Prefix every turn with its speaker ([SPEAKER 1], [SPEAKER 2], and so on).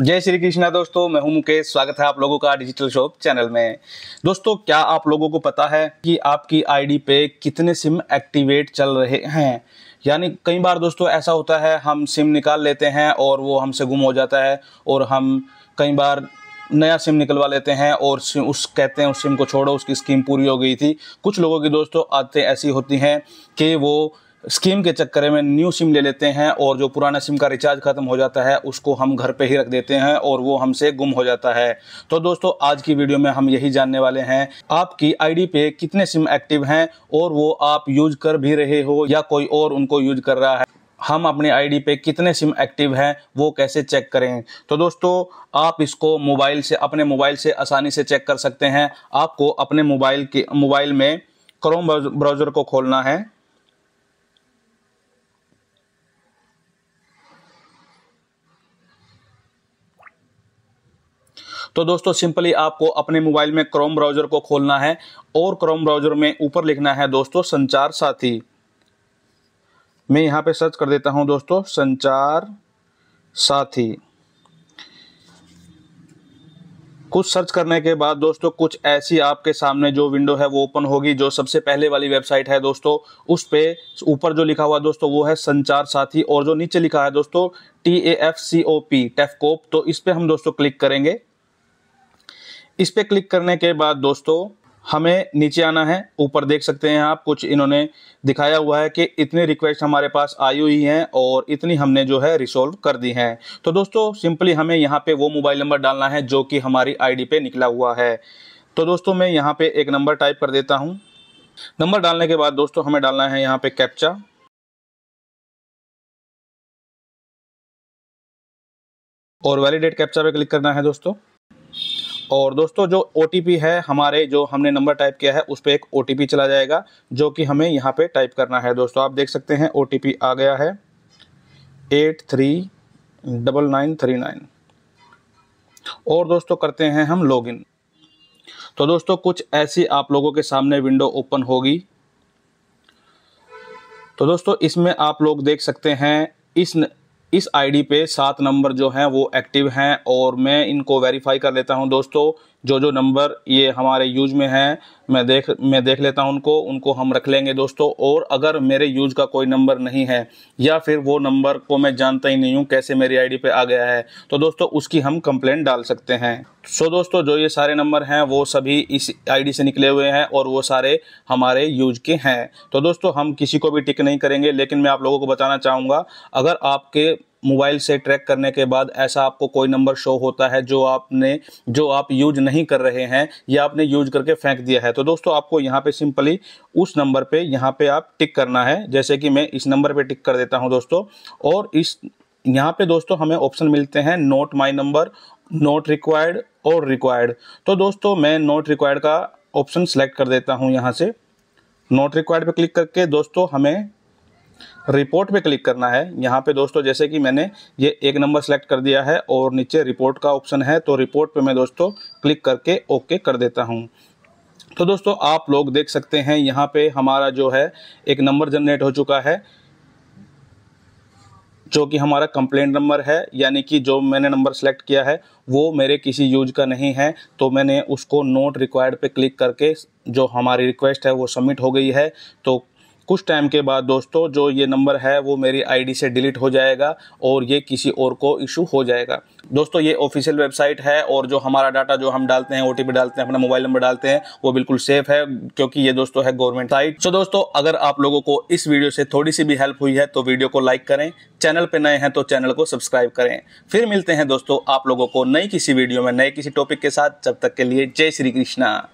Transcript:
[SPEAKER 1] जय श्री कृष्णा दोस्तों मैं हूं मुकेश स्वागत है आप लोगों का डिजिटल शॉप चैनल में दोस्तों क्या आप लोगों को पता है कि आपकी आईडी पे कितने सिम एक्टिवेट चल रहे हैं यानी कई बार दोस्तों ऐसा होता है हम सिम निकाल लेते हैं और वो हमसे गुम हो जाता है और हम कई बार नया सिम निकलवा लेते हैं और उस कहते हैं उस सिम को छोड़ो उसकी स्कीम पूरी हो गई थी कुछ लोगों की दोस्तों आदतें ऐसी होती हैं कि वो स्कीम के चक्कर में न्यू सिम ले लेते हैं और जो पुराना सिम का रिचार्ज ख़त्म हो जाता है उसको हम घर पे ही रख देते हैं और वो हमसे गुम हो जाता है तो दोस्तों आज की वीडियो में हम यही जानने वाले हैं आपकी आईडी पे कितने सिम एक्टिव हैं और वो आप यूज कर भी रहे हो या कोई और उनको यूज कर रहा है हम अपने आईडी पे कितने सिम एक्टिव हैं वो कैसे चेक करें तो दोस्तों आप इसको मोबाइल से अपने मोबाइल से आसानी से चेक कर सकते हैं आपको अपने मोबाइल के मोबाइल में क्रोम ब्राउज़र को खोलना है तो दोस्तों सिंपली आपको अपने मोबाइल में क्रोम ब्राउजर को खोलना है और क्रोम ब्राउजर में ऊपर लिखना है दोस्तों संचार साथी मैं यहां पे सर्च कर देता हूं दोस्तों संचार साथी कुछ सर्च करने के बाद दोस्तों कुछ ऐसी आपके सामने जो विंडो है वो ओपन होगी जो सबसे पहले वाली वेबसाइट है दोस्तों उस पे ऊपर जो लिखा हुआ दोस्तों वो है संचार साथी और जो नीचे लिखा है दोस्तों T A F C O P TAFCOP तो इस पर हम दोस्तों क्लिक करेंगे इस पर क्लिक करने के बाद दोस्तों हमें नीचे आना है ऊपर देख सकते हैं आप कुछ इन्होंने दिखाया हुआ है कि इतनी रिक्वेस्ट हमारे पास आई हुई हैं और इतनी हमने जो है रिसोल्व कर दी हैं तो दोस्तों सिंपली हमें यहाँ पे वो मोबाइल नंबर डालना है जो कि हमारी आईडी पे निकला हुआ है तो दोस्तों मैं यहाँ पे एक नंबर टाइप कर देता हूँ नंबर डालने के बाद दोस्तों हमें डालना है यहाँ पे कैप्चा और वैलिडेट कैप्चा पे क्लिक करना है दोस्तों और दोस्तों जो ओ है हमारे जो हमने नंबर टाइप किया है उस पर एक ओ चला जाएगा जो कि हमें यहाँ पे टाइप करना है दोस्तों आप देख सकते हैं ओ आ गया है eight three double nine three nine और दोस्तों करते हैं हम लॉगिन तो दोस्तों कुछ ऐसी आप लोगों के सामने विंडो ओपन होगी तो दोस्तों इसमें आप लोग देख सकते हैं इस इस आईडी पे सात नंबर जो हैं वो एक्टिव हैं और मैं इनको वेरीफाई कर लेता हूं दोस्तों जो जो नंबर ये हमारे यूज में हैं मैं देख मैं देख लेता हूँ उनको उनको हम रख लेंगे दोस्तों और अगर मेरे यूज का कोई नंबर नहीं है या फिर वो नंबर को मैं जानता ही नहीं हूँ कैसे मेरी आईडी पे आ गया है तो दोस्तों उसकी हम कंप्लेंट डाल सकते हैं सो दोस्तों जो ये सारे नंबर हैं वो सभी इस आई से निकले हुए हैं और वो सारे हमारे यूज के हैं तो दोस्तों हम किसी को भी टिक नहीं करेंगे लेकिन मैं आप लोगों को बताना चाहूँगा अगर आपके मोबाइल से ट्रैक करने के बाद ऐसा आपको कोई नंबर शो होता है जो आपने जो आप यूज नहीं कर रहे हैं या आपने यूज करके फेंक दिया है तो दोस्तों आपको यहाँ पे सिंपली उस नंबर पे यहाँ पे आप टिक करना है जैसे कि मैं इस नंबर पे टिक कर देता हूँ दोस्तों और इस यहाँ पे दोस्तों हमें ऑप्शन मिलते हैं not my number not required और रिक्वायर्ड तो दोस्तों मैं नोट रिक्वायर्ड का ऑप्शन सेलेक्ट कर देता हूँ यहाँ से नोट रिक्वायर्ड पे क्लिक करके दोस्तों हमें रिपोर्ट पे क्लिक करना है यहाँ पे दोस्तों जैसे कि मैंने ये एक नंबर सेलेक्ट कर दिया है और नीचे रिपोर्ट का ऑप्शन है तो रिपोर्ट पे मैं दोस्तों क्लिक करके ओके कर देता हूँ तो दोस्तों आप लोग देख सकते हैं यहाँ पे हमारा जो है एक नंबर जनरेट हो चुका है जो कि हमारा कंप्लेंट नंबर है यानी कि जो मैंने नंबर सेलेक्ट किया है वो मेरे किसी यूज का नहीं है तो मैंने उसको नोट रिक्वायर्ड पे क्लिक करके जो हमारी रिक्वेस्ट है वो सबमिट हो गई है तो कुछ टाइम के बाद दोस्तों जो ये नंबर है वो मेरी आईडी से डिलीट हो जाएगा और ये किसी और को इशू हो जाएगा दोस्तों ये ऑफिशियल वेबसाइट है और जो हमारा डाटा जो हम डालते हैं ओ डालते हैं अपना मोबाइल नंबर डालते हैं वो बिल्कुल सेफ है क्योंकि ये दोस्तों है गवर्नमेंट साइट सो तो दोस्तों अगर आप लोगों को इस वीडियो से थोड़ी सी भी हेल्प हुई है तो वीडियो को लाइक करें चैनल पर नए हैं तो चैनल को सब्सक्राइब करें फिर मिलते हैं दोस्तों आप लोगों को नई किसी वीडियो में नए किसी टॉपिक के साथ जब तक के लिए जय श्री कृष्णा